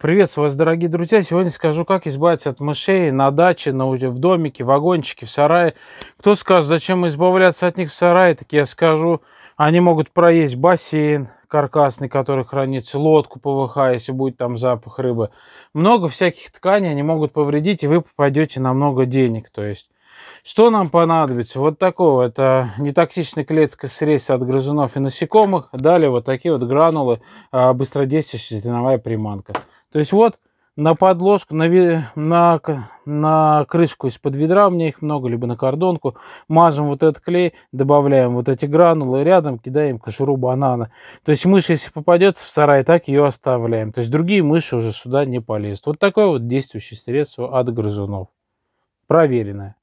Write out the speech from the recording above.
Приветствую вас, дорогие друзья! Сегодня скажу, как избавиться от мышей на даче, на, в домике, в вагончике, в сарае. Кто скажет, зачем избавляться от них в сарае, так я скажу. Они могут проесть бассейн каркасный, который хранится, лодку ПВХ, если будет там запах рыбы. Много всяких тканей они могут повредить, и вы попадете на много денег. То есть, что нам понадобится? Вот такого. Это нетоксичный клетка срез от грызунов и насекомых. Далее вот такие вот гранулы, а, быстродействующая зеленовая приманка. То есть вот на подложку, на, на, на крышку из-под ведра, у меня их много, либо на кордонку, мажем вот этот клей, добавляем вот эти гранулы рядом, кидаем кожуру банана. То есть мышь, если попадется в сарай, так ее оставляем. То есть другие мыши уже сюда не полезут. Вот такое вот действующее средство от грызунов. Проверенное.